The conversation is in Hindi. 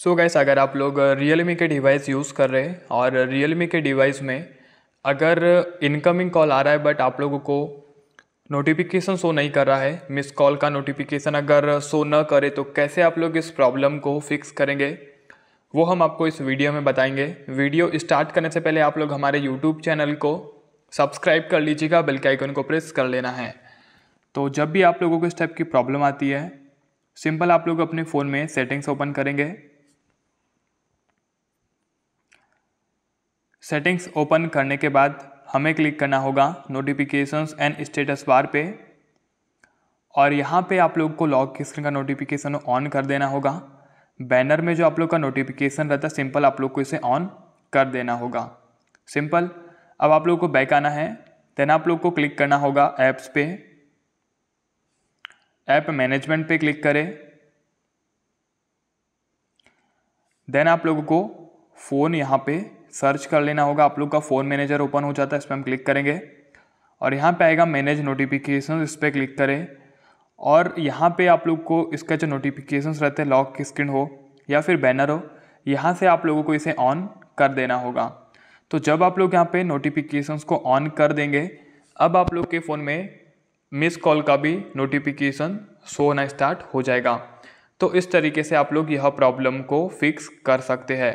सो so गैस अगर आप लोग रियल मी के डिवाइस यूज़ कर रहे हैं और रियल मी के डिवाइस में अगर इनकमिंग कॉल आ रहा है बट आप लोगों को नोटिफिकेशन शो नहीं कर रहा है मिस कॉल का नोटिफिकेशन अगर शो न करे तो कैसे आप लोग इस प्रॉब्लम को फिक्स करेंगे वो हम आपको इस वीडियो में बताएंगे वीडियो स्टार्ट करने से पहले आप लोग हमारे यूट्यूब चैनल को सब्सक्राइब कर लीजिएगा बेल के आइकन को प्रेस कर लेना है तो जब भी आप लोगों को इस टाइप की प्रॉब्लम आती है सिंपल आप लोग अपने फ़ोन में सेटिंग्स ओपन करेंगे सेटिंग्स ओपन करने के बाद हमें क्लिक करना होगा नोटिफिकेशंस एंड स्टेटस बार पे और यहाँ पे आप लोग को लॉक की स्क्रीन का नोटिफिकेशन ऑन कर देना होगा बैनर में जो आप लोग का नोटिफिकेशन रहता है सिंपल आप लोग को इसे ऑन कर देना होगा सिंपल अब आप लोग को बैक आना है देन आप लोग को क्लिक करना होगा ऐप्स पे ऐप मैनेजमेंट पे क्लिक करें देन आप लोगों को फ़ोन यहाँ पे सर्च कर लेना होगा आप लोग का फ़ोन मैनेजर ओपन हो जाता है इस पर हम क्लिक करेंगे और यहाँ पे आएगा मैनेज नोटिफिकेशन इस पर क्लिक करें और यहाँ पे आप लोग को इसका जो नोटिफिकेशन रहते हैं लॉक स्क्रीन हो या फिर बैनर हो यहाँ से आप लोगों को इसे ऑन कर देना होगा तो जब आप लोग यहाँ पे नोटिफिकेशंस को ऑन कर देंगे अब आप लोग के फ़ोन में मिस कॉल का भी नोटिफिकेशन शो होना स्टार्ट हो जाएगा तो इस तरीके से आप लोग यह प्रॉब्लम को फिक्स कर सकते हैं